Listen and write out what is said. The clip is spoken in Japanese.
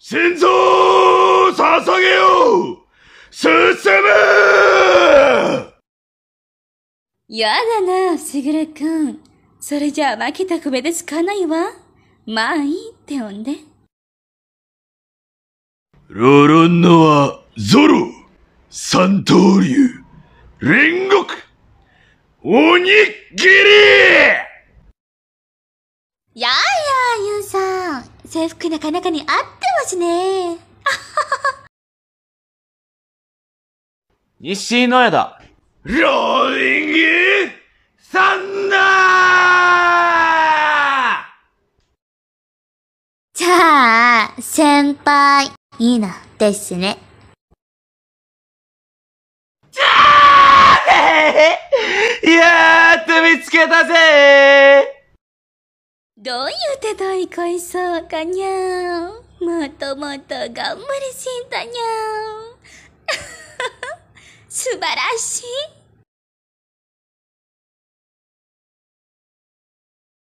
心臓を捧げよう進むやだな、すぐれくん。それじゃあ負けたくめでつかないわ。まあいいって呼んで。ロロンノはゾロ、三刀流、煉獄、おにぎりやあ制服なかなかに合ってますね。西 の屋だ。ローリングサンダーじゃあ、先輩、いいな、ですね。じゃあ やっと見つけたぜどういう手代いそうかにゃー。もっともっと頑張りしんたにゃー。素晴らしい。